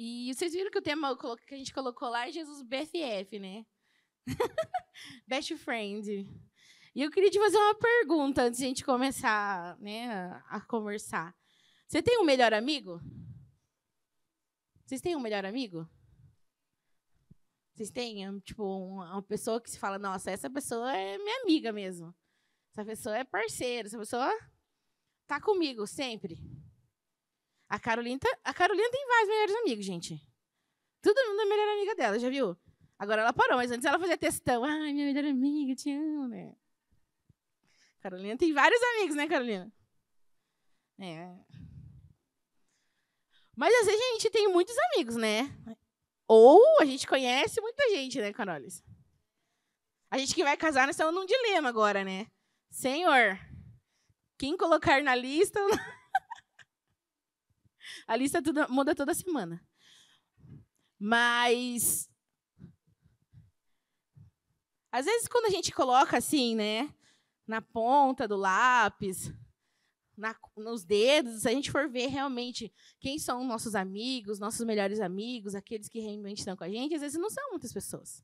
E vocês viram que o tema que a gente colocou lá é Jesus BFF, né? Best friend. E eu queria te fazer uma pergunta antes de a gente começar né, a conversar. Você tem um melhor amigo? Vocês têm um melhor amigo? Vocês têm, tipo, uma pessoa que se fala, nossa, essa pessoa é minha amiga mesmo. Essa pessoa é parceira, essa pessoa tá comigo sempre. A Carolina, tá, a Carolina tem vários melhores amigos, gente. Todo mundo é melhor amiga dela, já viu? Agora ela parou, mas antes ela fazia testão. Ai, minha melhor amiga, te amo, né? Carolina tem vários amigos, né, Carolina? É. Mas às vezes a gente tem muitos amigos, né? Ou a gente conhece muita gente, né, Carolis? A gente que vai casar, nós estamos num dilema agora, né? Senhor, quem colocar na lista. A lista tudo, muda toda semana. Mas. Às vezes, quando a gente coloca assim, né? Na ponta do lápis, na, nos dedos, se a gente for ver realmente quem são nossos amigos, nossos melhores amigos, aqueles que realmente estão com a gente, às vezes não são muitas pessoas.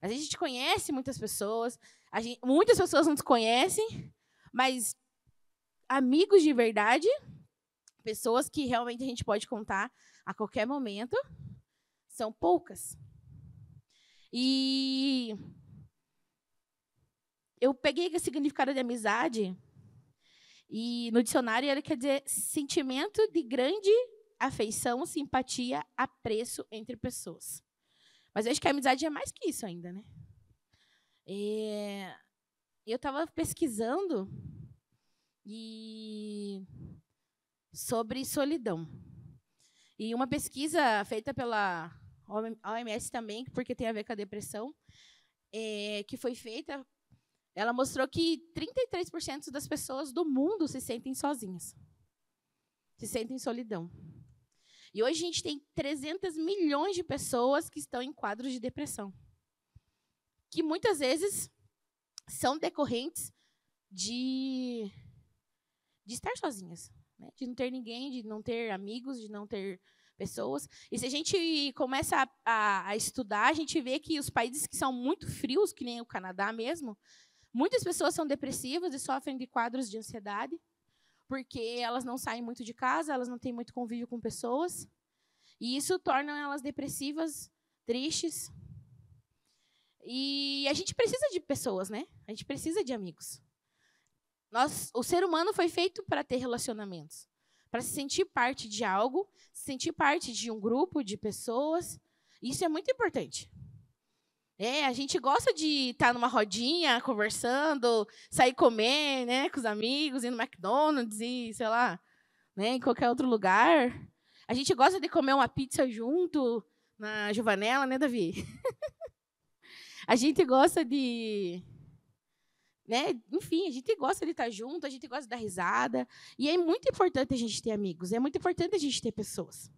A gente conhece muitas pessoas, gente, muitas pessoas não nos conhecem, mas amigos de verdade pessoas que realmente a gente pode contar a qualquer momento são poucas. E eu peguei o significado de amizade e no dicionário ele quer dizer sentimento de grande afeição, simpatia, apreço entre pessoas. Mas eu acho que a amizade é mais que isso ainda, né? É, eu estava pesquisando e sobre solidão. E uma pesquisa feita pela OMS também, porque tem a ver com a depressão, é, que foi feita, ela mostrou que 33% das pessoas do mundo se sentem sozinhas, se sentem solidão. E hoje a gente tem 300 milhões de pessoas que estão em quadros de depressão, que muitas vezes são decorrentes de, de estar sozinhas, né? De não ter ninguém, de não ter amigos, de não ter pessoas. E se a gente começa a, a, a, estudar, a gente vê que os países que são muito frios, que nem o Canadá mesmo, muitas pessoas são depressivas e sofrem de quadros de ansiedade, porque elas não saem muito de casa, elas não têm muito convívio com pessoas. E isso torna elas depressivas, tristes. E a gente precisa de pessoas, né? A gente precisa de amigos. Nós, o ser humano foi feito para ter relacionamentos, para se sentir parte de algo, se sentir parte de um grupo de pessoas. Isso é muito importante. É, a gente gosta de estar tá numa rodinha, conversando, sair comer, né, com os amigos, ir no McDonald's e, sei lá, né, em qualquer outro lugar. A gente gosta de comer uma pizza junto na Giovanela, né, Davi? a gente gosta de né? Enfim, a gente gosta de estar junto, a gente gosta de dar risada. E é muito importante a gente ter amigos, é muito importante a gente ter pessoas.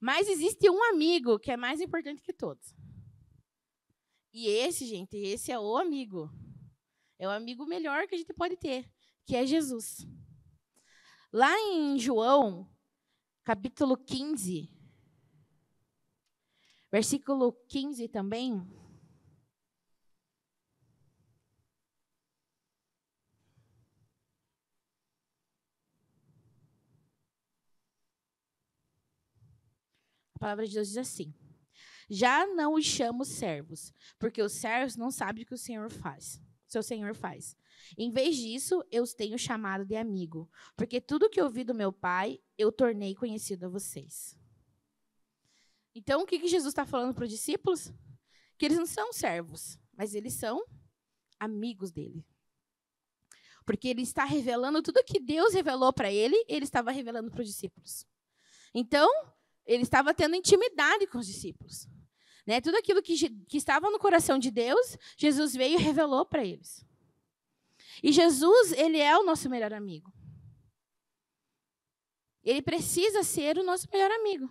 Mas existe um amigo que é mais importante que todos. E esse, gente, esse é o amigo. É o amigo melhor que a gente pode ter, que é Jesus. Lá em João, capítulo 15, versículo 15 também, palavra de Deus diz assim: Já não os chamo servos, porque os servos não sabem o que o Senhor faz. Seu Senhor faz. Em vez disso, eu os tenho chamado de amigo, porque tudo que ouvi do meu Pai, eu tornei conhecido a vocês. Então, o que, que Jesus está falando para os discípulos? Que eles não são servos, mas eles são amigos dele. Porque ele está revelando tudo que Deus revelou para ele, ele estava revelando para os discípulos. Então, ele estava tendo intimidade com os discípulos. Né? Tudo aquilo que, que estava no coração de Deus, Jesus veio e revelou para eles. E Jesus, ele é o nosso melhor amigo. Ele precisa ser o nosso melhor amigo.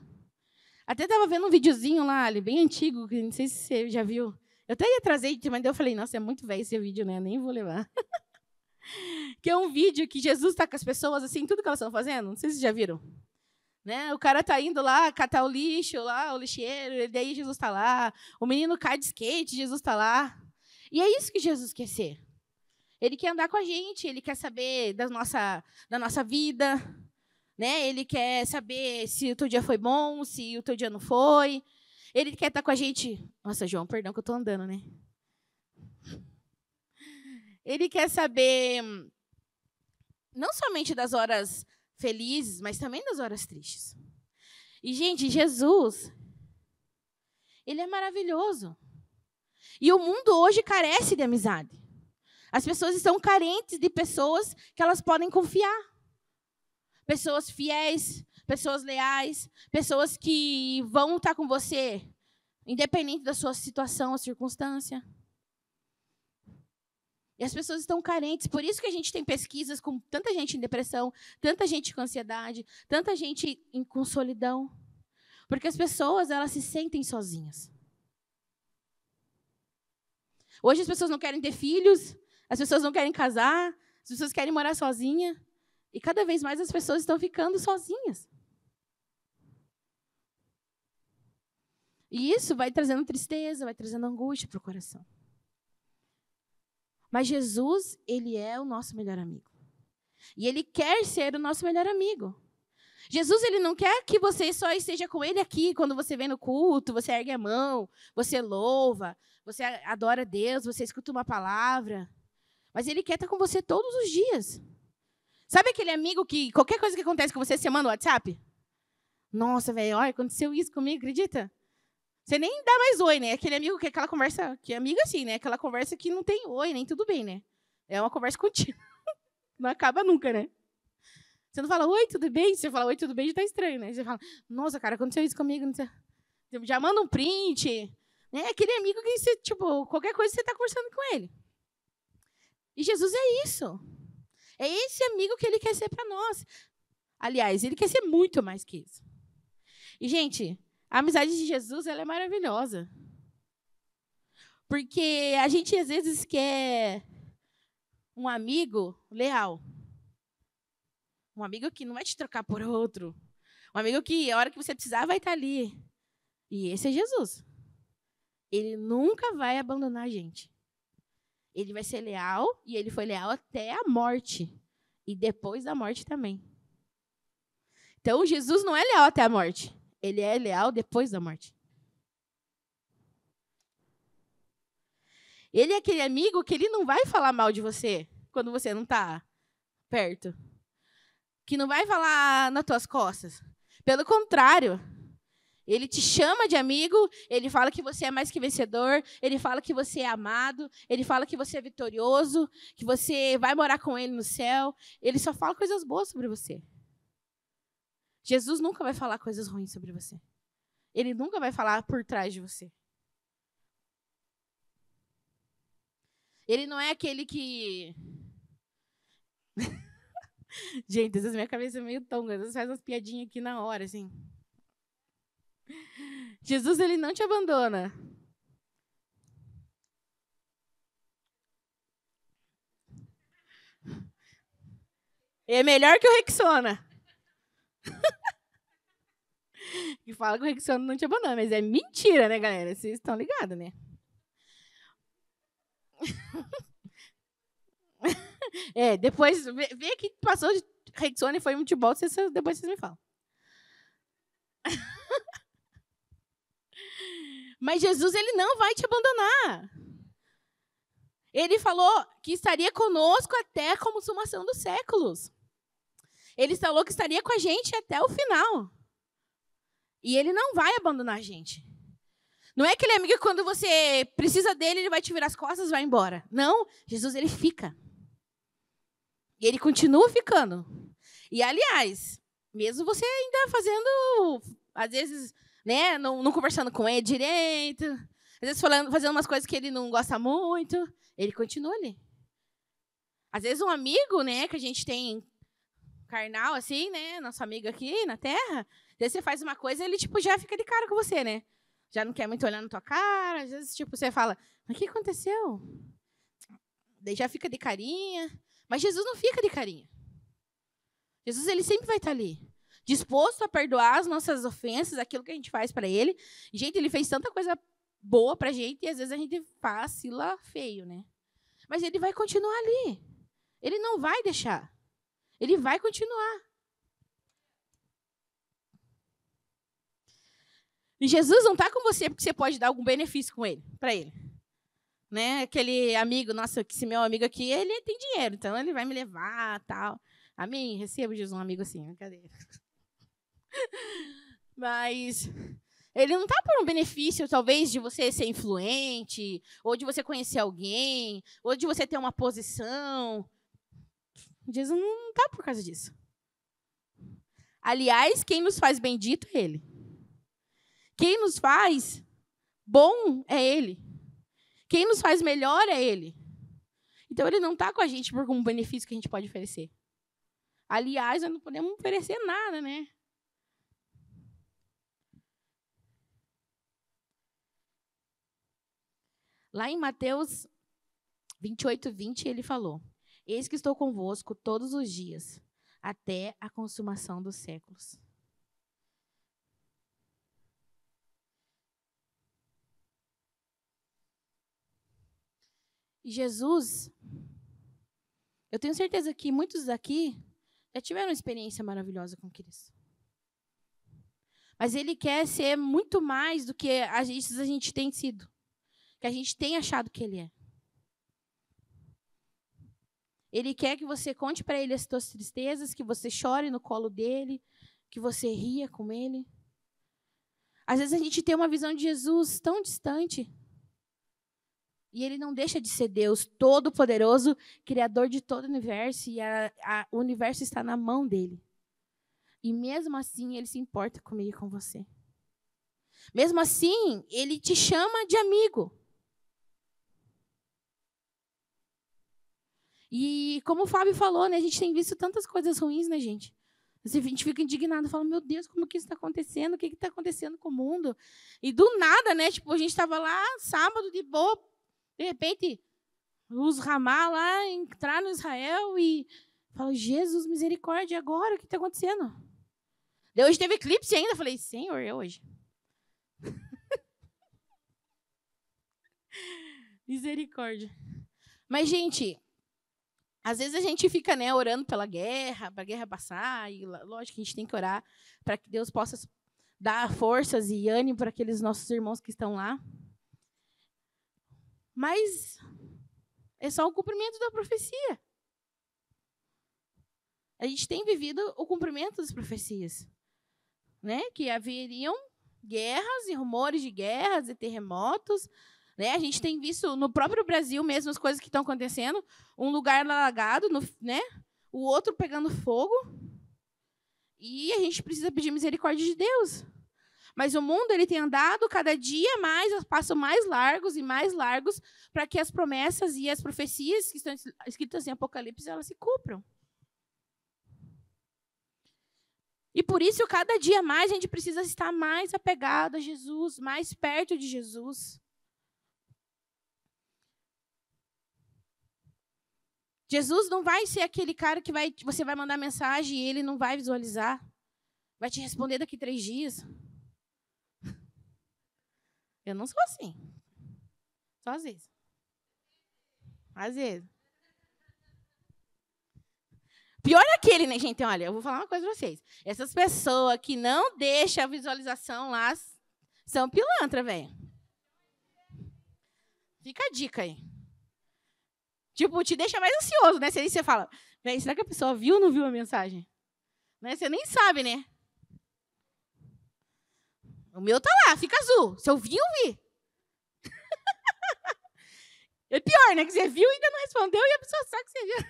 Até estava vendo um videozinho lá, ali, bem antigo, que não sei se você já viu. Eu até ia trazer, mas eu falei, nossa, é muito velho esse vídeo, né? Eu nem vou levar. que é um vídeo que Jesus está com as pessoas, assim, tudo que elas estão fazendo. Não sei se vocês já viram. Né? O cara tá indo lá catar o lixo, lá o lixeiro, e daí Jesus está lá. O menino cai de skate, Jesus está lá. E é isso que Jesus quer ser. Ele quer andar com a gente, ele quer saber da nossa, da nossa vida, né? Ele quer saber se o teu dia foi bom, se o teu dia não foi. Ele quer estar tá com a gente. Nossa, João, perdão que eu estou andando, né? Ele quer saber hum, não somente das horas felizes, mas também das horas tristes. E, gente, Jesus, ele é maravilhoso. E o mundo hoje carece de amizade. As pessoas estão carentes de pessoas que elas podem confiar. Pessoas fiéis, pessoas leais, pessoas que vão estar com você, independente da sua situação ou circunstância. E as pessoas estão carentes. Por isso que a gente tem pesquisas com tanta gente em depressão, tanta gente com ansiedade, tanta gente em, com solidão. Porque as pessoas, elas se sentem sozinhas. Hoje as pessoas não querem ter filhos, as pessoas não querem casar, as pessoas querem morar sozinha. E cada vez mais as pessoas estão ficando sozinhas. E isso vai trazendo tristeza, vai trazendo angústia para o coração. Mas Jesus, ele é o nosso melhor amigo. E ele quer ser o nosso melhor amigo. Jesus, ele não quer que você só esteja com ele aqui quando você vem no culto, você ergue a mão, você louva, você adora Deus, você escuta uma palavra. Mas ele quer estar com você todos os dias. Sabe aquele amigo que qualquer coisa que acontece com você, você manda o WhatsApp? Nossa, velho, aconteceu isso comigo, acredita? Você nem dá mais oi, né? É aquele amigo que aquela conversa, que é amigo assim, né? Aquela conversa que não tem oi, nem tudo bem, né? É uma conversa contínua. não acaba nunca, né? Você não fala oi, tudo bem? Você fala oi, tudo bem, já tá estranho, né? Você fala, nossa, cara, aconteceu isso comigo, não sei. Já manda um print. Né? É aquele amigo que você, tipo, qualquer coisa você tá conversando com ele. E Jesus é isso. É esse amigo que ele quer ser para nós. Aliás, ele quer ser muito mais que isso. E, gente, a amizade de Jesus ela é maravilhosa. Porque a gente às vezes quer um amigo leal. Um amigo que não vai te trocar por outro. Um amigo que a hora que você precisar vai estar ali. E esse é Jesus. Ele nunca vai abandonar a gente. Ele vai ser leal e ele foi leal até a morte e depois da morte também. Então Jesus não é leal até a morte ele é leal depois da morte. Ele é aquele amigo que ele não vai falar mal de você quando você não está perto. Que não vai falar nas tuas costas. Pelo contrário, ele te chama de amigo, ele fala que você é mais que vencedor, ele fala que você é amado, ele fala que você é vitorioso, que você vai morar com ele no céu. Ele só fala coisas boas sobre você. Jesus nunca vai falar coisas ruins sobre você. Ele nunca vai falar por trás de você. Ele não é aquele que. Gente, às vezes minha cabeça é meio tonga, às vezes faz umas piadinhas aqui na hora, assim. Jesus, ele não te abandona. É melhor que o Rexona. E fala que o Rixiano não te abandona, mas é mentira, né, galera? Vocês estão ligados, né? é, depois, vê, vê aqui que passou de Rexone foi futebol, depois vocês me falam. Mas Jesus, ele não vai te abandonar. Ele falou que estaria conosco até a consumação dos séculos. Ele falou que estaria com a gente até o final. E ele não vai abandonar a gente. Não é aquele é amigo que quando você precisa dele, ele vai te virar as costas e vai embora. Não, Jesus, ele fica. E ele continua ficando. E, aliás, mesmo você ainda fazendo, às vezes, né, não, não conversando com ele direito, às vezes falando, fazendo umas coisas que ele não gosta muito, ele continua ali. Às vezes um amigo, né, que a gente tem carnal, assim, né? Nosso amigo aqui na Terra. Daí você faz uma coisa ele, tipo, já fica de cara com você, né? Já não quer muito olhar na tua cara. Às vezes, tipo, você fala, mas o que aconteceu? Daí já fica de carinha. Mas Jesus não fica de carinha. Jesus, ele sempre vai estar ali. Disposto a perdoar as nossas ofensas, aquilo que a gente faz para ele. Gente, ele fez tanta coisa boa pra gente e às vezes a gente lá feio, né? Mas ele vai continuar ali. Ele não vai deixar. Ele vai continuar. E Jesus não está com você porque você pode dar algum benefício com ele, para ele. Né? Aquele amigo, nossa, esse meu amigo aqui, ele tem dinheiro, então ele vai me levar, tal. Amém? Recebo, Jesus, um amigo assim, brincadeira. Mas ele não está por um benefício, talvez, de você ser influente, ou de você conhecer alguém, ou de você ter uma posição, Jesus não está por causa disso. Aliás, quem nos faz bendito é Ele. Quem nos faz bom é Ele. Quem nos faz melhor é Ele. Então, Ele não está com a gente por um benefício que a gente pode oferecer. Aliás, nós não podemos oferecer nada, né? Lá em Mateus 28, 20, ele falou: Eis que estou convosco todos os dias, até a consumação dos séculos. Jesus, eu tenho certeza que muitos daqui já tiveram uma experiência maravilhosa com Cristo. Mas ele quer ser muito mais do que a gente, a gente tem sido, que a gente tem achado que ele é. Ele quer que você conte para ele as suas tristezas, que você chore no colo dele, que você ria com ele. Às vezes a gente tem uma visão de Jesus tão distante. E ele não deixa de ser Deus todo-poderoso, criador de todo o universo, e a, a, o universo está na mão dele. E mesmo assim, ele se importa comigo e com você. Mesmo assim, ele te chama de amigo. E como o Fábio falou, né, a gente tem visto tantas coisas ruins, né, gente? Assim, a gente fica indignado, fala, meu Deus, como que isso está acontecendo? O que está acontecendo com o mundo? E do nada, né? Tipo, a gente estava lá sábado de boa, de repente, os ramar lá entrar no Israel e fala, Jesus, misericórdia, agora o que está acontecendo? De hoje teve eclipse ainda, falei, Senhor, é hoje. misericórdia. Mas, gente, às vezes a gente fica né, orando pela guerra, para a guerra passar, e lógico que a gente tem que orar para que Deus possa dar forças e ânimo para aqueles nossos irmãos que estão lá. Mas é só o cumprimento da profecia. A gente tem vivido o cumprimento das profecias, né? Que haveriam guerras e rumores de guerras e terremotos, né? A gente tem visto no próprio Brasil mesmo as coisas que estão acontecendo. Um lugar alagado, no, né? o outro pegando fogo. E a gente precisa pedir misericórdia de Deus. Mas o mundo ele tem andado cada dia mais, passos mais largos e mais largos para que as promessas e as profecias que estão escritas em Apocalipse elas se cumpram. E por isso, cada dia mais a gente precisa estar mais apegado a Jesus, mais perto de Jesus. Jesus não vai ser aquele cara que vai, você vai mandar mensagem e ele não vai visualizar. Vai te responder daqui três dias. Eu não sou assim. Só às vezes. Às vezes. Pior é aquele, né, gente? Olha, eu vou falar uma coisa pra vocês. Essas pessoas que não deixam a visualização lá são pilantra, velho. Fica a dica aí. Tipo, te deixa mais ansioso, né? Você, você fala, velho, será que a pessoa viu ou não viu a mensagem? Né? Você nem sabe, né? O meu tá lá, fica azul. Se eu vi, eu vi. é pior, né? Que você viu e ainda não respondeu e a pessoa sabe que você viu.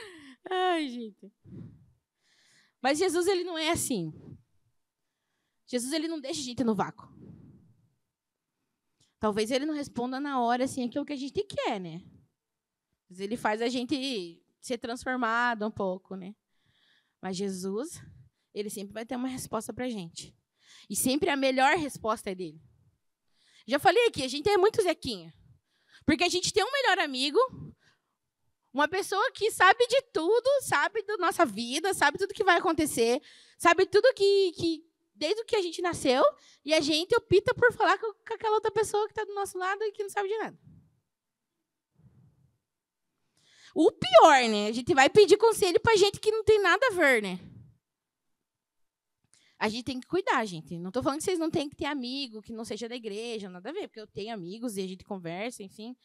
Ai, gente. Mas Jesus, ele não é assim. Jesus, ele não deixa gente no vácuo. Talvez ele não responda na hora assim aquilo que a gente quer, né? Mas ele faz a gente ser transformado um pouco, né? Mas Jesus, ele sempre vai ter uma resposta para gente. E sempre a melhor resposta é dele. Já falei aqui, a gente é muito Zequinha. Porque a gente tem um melhor amigo, uma pessoa que sabe de tudo, sabe da nossa vida, sabe tudo que vai acontecer, sabe tudo que, que, desde que a gente nasceu e a gente opta por falar com, com aquela outra pessoa que está do nosso lado e que não sabe de nada. O pior, né? A gente vai pedir conselho para gente que não tem nada a ver, né? A gente tem que cuidar, gente. Não estou falando que vocês não têm que ter amigo, que não seja da igreja, nada a ver, porque eu tenho amigos e a gente conversa, enfim.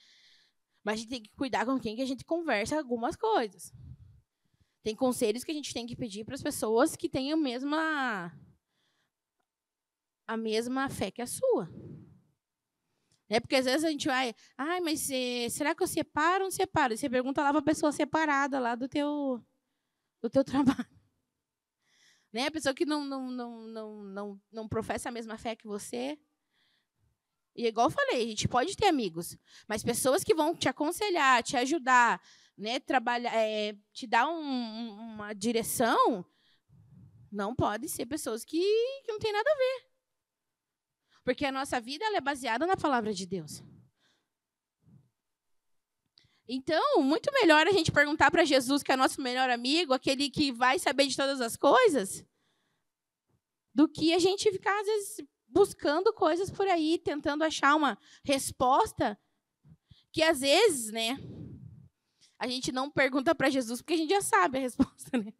Mas a gente tem que cuidar com quem que a gente conversa algumas coisas. Tem conselhos que a gente tem que pedir para as pessoas que têm a mesma a mesma fé que a sua. É porque às vezes a gente vai, ai, mas eh, será que eu separo ou não separo? você pergunta lá para a pessoa separada lá do teu, do teu trabalho. Né? A pessoa que não, não, não, não, não, não professa a mesma fé que você. E é igual eu falei, a gente pode ter amigos, mas pessoas que vão te aconselhar, te ajudar, né, trabalhar, é, te dar um, uma direção, não podem ser pessoas que, que não tem nada a ver. Porque a nossa vida é baseada na palavra de Deus. Então, muito melhor a gente perguntar para Jesus, que é nosso melhor amigo, aquele que vai saber de todas as coisas, do que a gente ficar, às vezes, buscando coisas por aí, tentando achar uma resposta, que às vezes, né, a gente não pergunta para Jesus, porque a gente já sabe a resposta, né?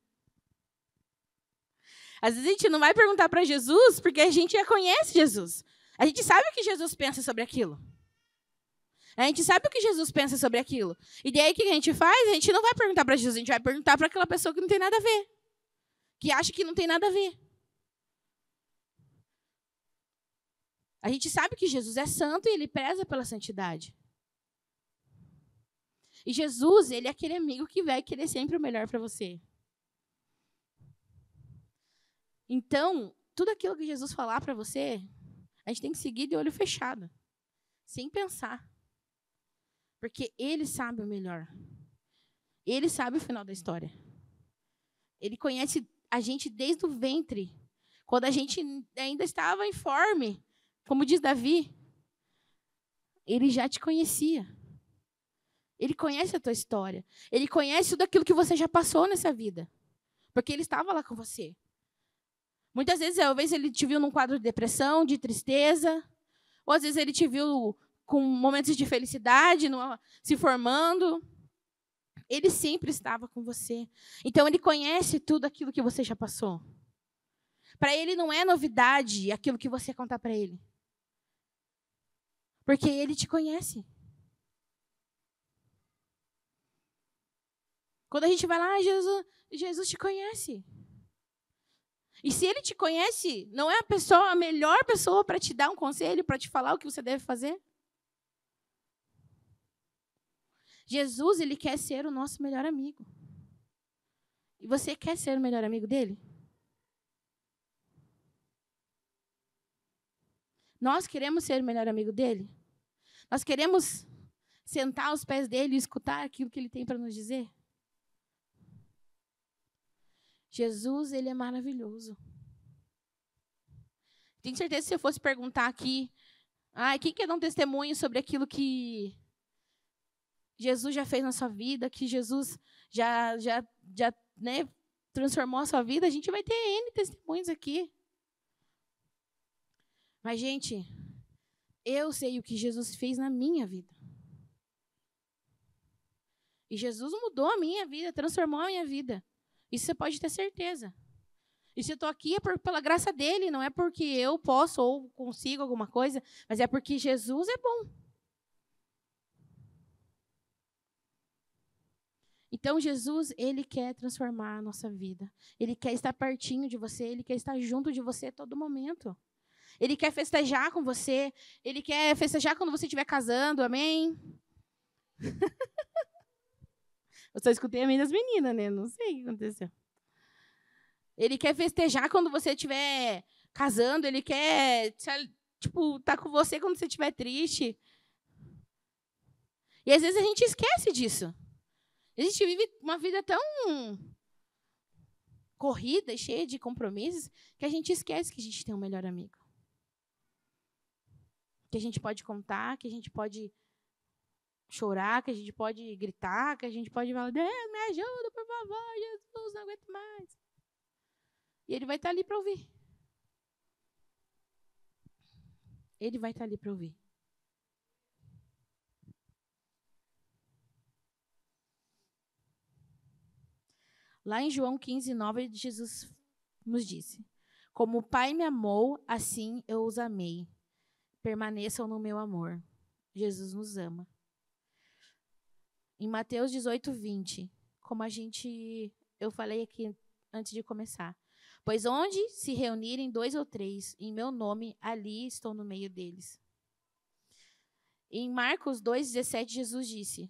Às vezes a gente não vai perguntar para Jesus, porque a gente já conhece Jesus. A gente sabe o que Jesus pensa sobre aquilo. A gente sabe o que Jesus pensa sobre aquilo. E daí o que a gente faz? A gente não vai perguntar para Jesus, a gente vai perguntar para aquela pessoa que não tem nada a ver. Que acha que não tem nada a ver. A gente sabe que Jesus é santo e ele preza pela santidade. E Jesus, ele é aquele amigo que vai querer sempre o melhor para você. Então, tudo aquilo que Jesus falar para você, a gente tem que seguir de olho fechado, sem pensar. Porque ele sabe o melhor. Ele sabe o final da história. Ele conhece a gente desde o ventre, quando a gente ainda estava informe, como diz Davi. Ele já te conhecia. Ele conhece a tua história. Ele conhece tudo aquilo que você já passou nessa vida. Porque ele estava lá com você. Muitas vezes, talvez ele te viu num quadro de depressão, de tristeza, ou às vezes ele te viu com momentos de felicidade, numa, se formando. Ele sempre estava com você. Então ele conhece tudo aquilo que você já passou. Para ele não é novidade aquilo que você contar para ele. Porque ele te conhece. Quando a gente vai lá, ah, Jesus, Jesus te conhece. E se ele te conhece, não é a pessoa a melhor pessoa para te dar um conselho, para te falar o que você deve fazer? Jesus, ele quer ser o nosso melhor amigo. E você quer ser o melhor amigo dele? Nós queremos ser o melhor amigo dele? Nós queremos sentar aos pés dele e escutar aquilo que ele tem para nos dizer? Jesus, ele é maravilhoso. Tenho certeza que se eu fosse perguntar aqui, ah, quem quer dar um testemunho sobre aquilo que Jesus já fez na sua vida, que Jesus já, já, já né, transformou a sua vida, a gente vai ter N testemunhos aqui. Mas, gente, eu sei o que Jesus fez na minha vida. E Jesus mudou a minha vida, transformou a minha vida. Isso você pode ter certeza. E se eu estou aqui é por, pela graça dele, não é porque eu posso ou consigo alguma coisa, mas é porque Jesus é bom. Então Jesus, ele quer transformar a nossa vida. Ele quer estar pertinho de você, ele quer estar junto de você a todo momento. Ele quer festejar com você, ele quer festejar quando você estiver casando, amém? Eu só escutei a mãe das meninas, né? Não sei o que aconteceu. Ele quer festejar quando você estiver casando, ele quer, tipo, tá com você quando você estiver triste. E às vezes a gente esquece disso. A gente vive uma vida tão corrida, cheia de compromissos, que a gente esquece que a gente tem um melhor amigo. Que a gente pode contar, que a gente pode chorar, que a gente pode gritar, que a gente pode falar, Deus, me ajuda, por favor, Jesus, não aguento mais. E ele vai estar tá ali para ouvir. Ele vai estar tá ali para ouvir. Lá em João 15, 9, Jesus nos disse: Como o Pai me amou, assim eu os amei. Permaneçam no meu amor. Jesus nos ama em Mateus 18, 20, como a gente. Eu falei aqui antes de começar. Pois onde se reunirem dois ou três em meu nome, ali estou no meio deles. Em Marcos 2,17, Jesus disse: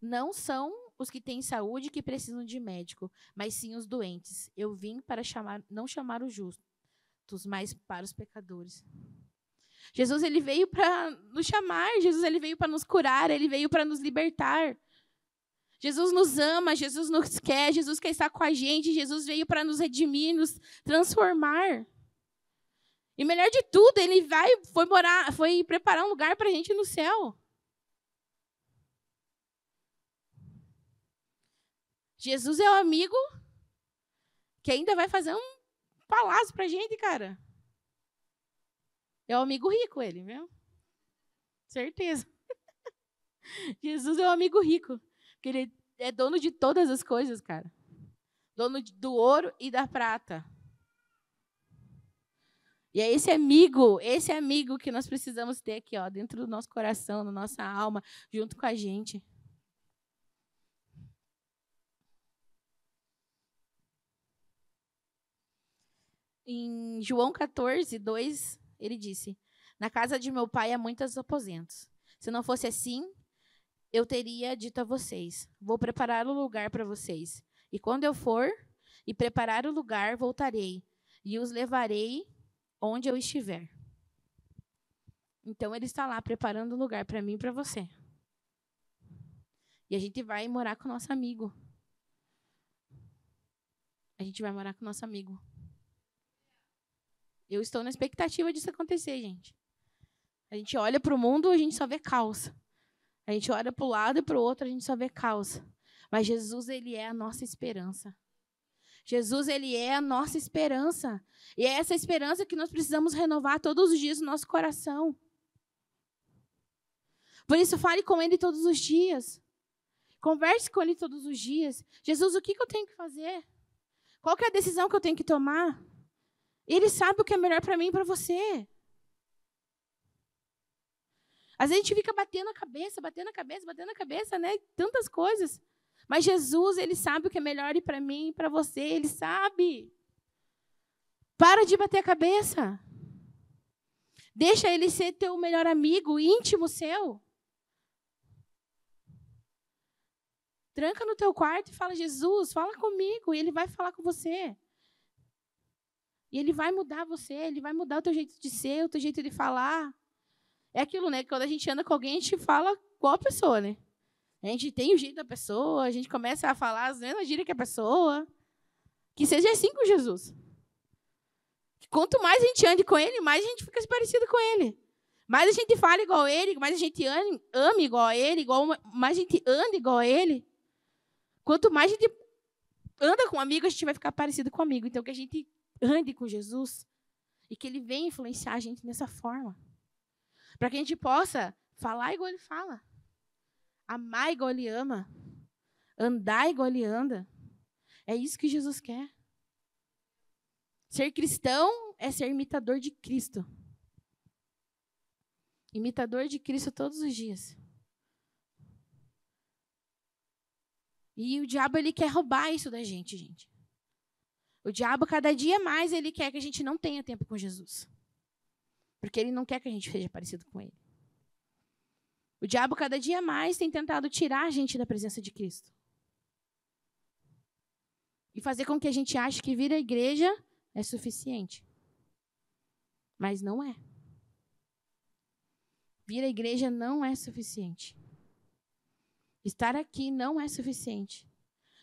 Não são os que têm saúde que precisam de médico, mas sim os doentes. Eu vim para chamar, não chamar os justos, mas para os pecadores. Jesus ele veio para nos chamar, Jesus ele veio para nos curar, ele veio para nos libertar. Jesus nos ama, Jesus nos quer, Jesus quer estar com a gente, Jesus veio para nos redimir, nos transformar. E melhor de tudo, ele vai, foi morar, foi preparar um lugar para a gente no céu. Jesus é o amigo que ainda vai fazer um palácio para a gente, cara. É o amigo rico, ele, viu? Certeza. Jesus é o amigo rico. Porque ele é dono de todas as coisas, cara. Dono do ouro e da prata. E é esse amigo, esse amigo que nós precisamos ter aqui, ó, dentro do nosso coração, na nossa alma, junto com a gente. Em João 14, 2 ele disse: Na casa de meu pai há muitos aposentos. Se não fosse assim, eu teria dito a vocês: Vou preparar o lugar para vocês. E quando eu for e preparar o lugar, voltarei e os levarei onde eu estiver. Então ele está lá preparando o lugar para mim e para você. E a gente vai morar com o nosso amigo. A gente vai morar com o nosso amigo. Eu estou na expectativa disso acontecer, gente. A gente olha para o mundo, a gente só vê caos. A gente olha para o lado e para o outro, a gente só vê caos. Mas Jesus, ele é a nossa esperança. Jesus, ele é a nossa esperança. E é essa esperança que nós precisamos renovar todos os dias no nosso coração. Por isso, fale com ele todos os dias. Converse com ele todos os dias. Jesus, o que, que eu tenho que fazer? Qual que é a decisão que eu tenho que tomar? Ele sabe o que é melhor para mim e para você. Às vezes a gente fica batendo a cabeça, batendo a cabeça, batendo a cabeça, né? Tantas coisas. Mas Jesus, ele sabe o que é melhor para mim e para você, ele sabe. Para de bater a cabeça. Deixa ele ser teu melhor amigo, íntimo seu. Tranca no teu quarto e fala: Jesus, fala comigo, e ele vai falar com você. E ele vai mudar você, ele vai mudar o teu jeito de ser, o teu jeito de falar. É aquilo, né? Quando a gente anda com alguém, a gente fala qual a pessoa, né? A gente tem o jeito da pessoa, a gente começa a falar as mesmas gírias que a pessoa. Que seja assim com Jesus. Quanto mais a gente ande com ele, mais a gente fica parecido com ele. Mais a gente fala igual a ele, mais a gente ama igual a ele, igual, mais a gente anda igual a ele. Quanto mais a gente anda com um amigo, a gente vai ficar parecido com um amigo. Então, que a gente ande com Jesus e que ele venha influenciar a gente dessa forma. Para que a gente possa falar igual ele fala, amar igual ele ama, andar igual ele anda. É isso que Jesus quer. Ser cristão é ser imitador de Cristo. Imitador de Cristo todos os dias. E o diabo ele quer roubar isso da gente, gente. O diabo, cada dia mais, ele quer que a gente não tenha tempo com Jesus. Porque ele não quer que a gente seja parecido com ele. O diabo, cada dia mais, tem tentado tirar a gente da presença de Cristo. E fazer com que a gente ache que vir à igreja é suficiente. Mas não é. Vir à igreja não é suficiente. Estar aqui não é suficiente.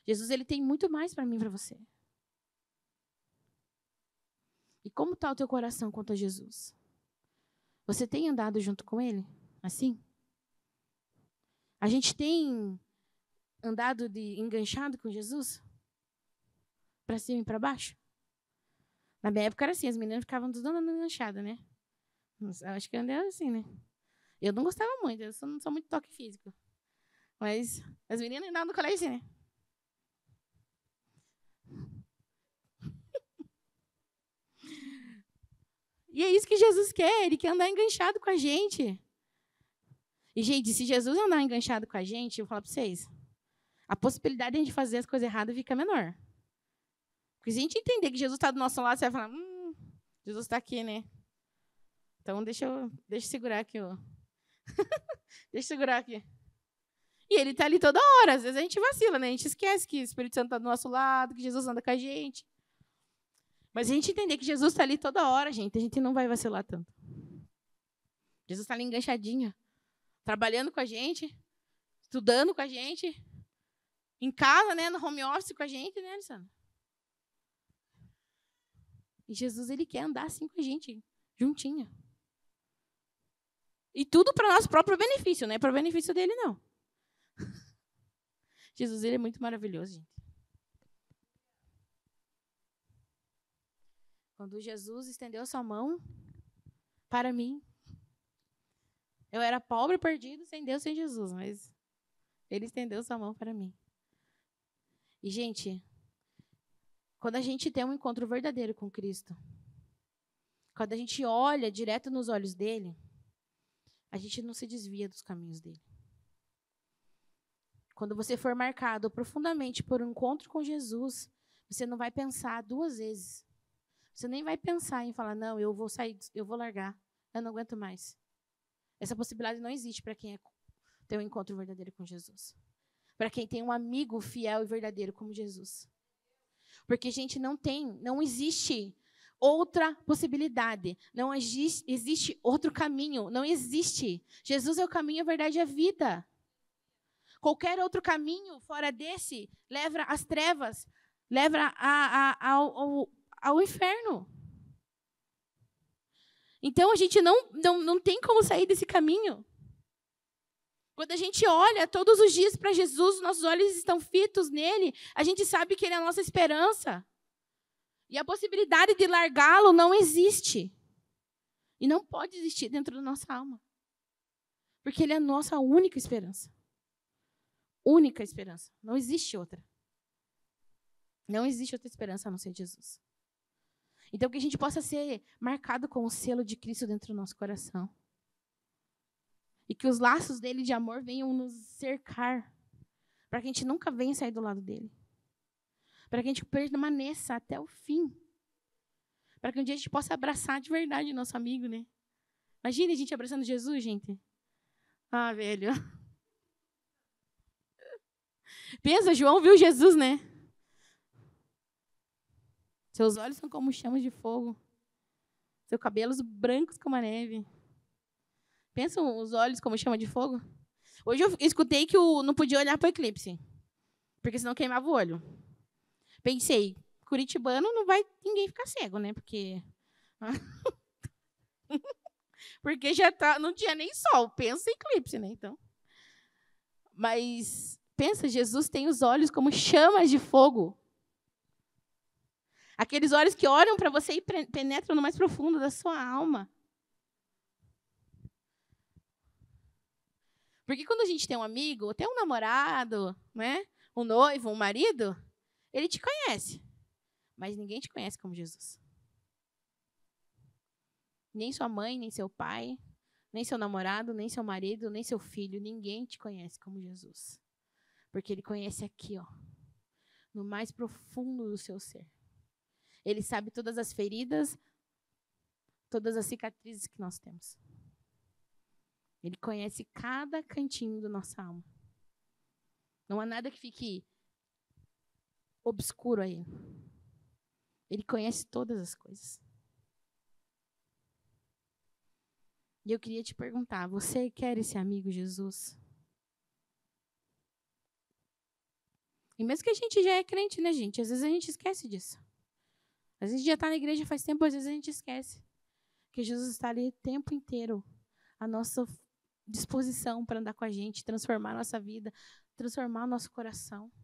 Jesus ele tem muito mais para mim e para você. E como está o teu coração quanto a Jesus? Você tem andado junto com Ele? Assim? A gente tem andado de enganchado com Jesus? Para cima e para baixo? Na minha época era assim, as meninas ficavam andando enganchada, né? Eu acho que andei assim, né? Eu não gostava muito, eu não sou muito toque físico. Mas as meninas andavam no colégio assim, né? E é isso que Jesus quer, ele quer andar enganchado com a gente. E, gente, se Jesus andar enganchado com a gente, eu vou falar para vocês, a possibilidade de a gente fazer as coisas erradas fica menor. Porque se a gente entender que Jesus está do nosso lado, você vai falar, hum, Jesus está aqui, né? Então, deixa eu, deixa eu segurar aqui. Ó. deixa eu segurar aqui. E ele está ali toda hora. Às vezes a gente vacila, né? A gente esquece que o Espírito Santo está do nosso lado, que Jesus anda com a gente. Mas a gente entender que Jesus está ali toda hora, gente, a gente não vai vacilar tanto. Jesus está ali enganchadinho, trabalhando com a gente, estudando com a gente, em casa, né, no home office com a gente, né, Alessandra? E Jesus, ele quer andar assim com a gente, juntinho. E tudo para nosso próprio benefício, não é para o benefício dele, não. Jesus, ele é muito maravilhoso, gente. Quando Jesus estendeu sua mão para mim, eu era pobre, perdido, sem Deus, sem Jesus, mas ele estendeu sua mão para mim. E, gente, quando a gente tem um encontro verdadeiro com Cristo, quando a gente olha direto nos olhos dele, a gente não se desvia dos caminhos dele. Quando você for marcado profundamente por um encontro com Jesus, você não vai pensar duas vezes você nem vai pensar em falar, não, eu vou sair, eu vou largar, eu não aguento mais. Essa possibilidade não existe para quem é, tem um encontro verdadeiro com Jesus. Para quem tem um amigo fiel e verdadeiro como Jesus. Porque a gente não tem, não existe outra possibilidade, não existe, existe outro caminho, não existe. Jesus é o caminho, a verdade e é a vida. Qualquer outro caminho fora desse leva às trevas, leva a, a, a, ao ao inferno. Então a gente não, não, não tem como sair desse caminho. Quando a gente olha todos os dias para Jesus, nossos olhos estão fitos nele, a gente sabe que ele é a nossa esperança. E a possibilidade de largá-lo não existe. E não pode existir dentro da nossa alma. Porque ele é a nossa única esperança. Única esperança. Não existe outra. Não existe outra esperança a não ser Jesus. Então, que a gente possa ser marcado com o selo de Cristo dentro do nosso coração. E que os laços dele de amor venham nos cercar. Para que a gente nunca venha sair do lado dele. Para que a gente permaneça até o fim. Para que um dia a gente possa abraçar de verdade nosso amigo, né? Imagina a gente abraçando Jesus, gente. Ah, velho. Pensa, João viu Jesus, né? Seus olhos são como chamas de fogo. Seus cabelos brancos como a neve. Pensam os olhos como chama de fogo? Hoje eu escutei que não podia olhar para o eclipse, porque senão queimava o olho. Pensei, curitibano não vai ninguém ficar cego, né? Porque porque já tá, não tinha nem sol, pensa em eclipse, né? Então. Mas pensa, Jesus tem os olhos como chamas de fogo. Aqueles olhos que olham para você e penetram no mais profundo da sua alma. Porque quando a gente tem um amigo, até um namorado, né? um noivo, um marido, ele te conhece. Mas ninguém te conhece como Jesus. Nem sua mãe, nem seu pai, nem seu namorado, nem seu marido, nem seu filho, ninguém te conhece como Jesus. Porque ele conhece aqui, ó, no mais profundo do seu ser. Ele sabe todas as feridas, todas as cicatrizes que nós temos. Ele conhece cada cantinho da nossa alma. Não há nada que fique obscuro aí. Ele conhece todas as coisas. E eu queria te perguntar: você quer esse amigo Jesus? E mesmo que a gente já é crente, né, gente? Às vezes a gente esquece disso. A gente já está na igreja faz tempo, às vezes a gente esquece que Jesus está ali o tempo inteiro à nossa disposição para andar com a gente, transformar a nossa vida, transformar o nosso coração.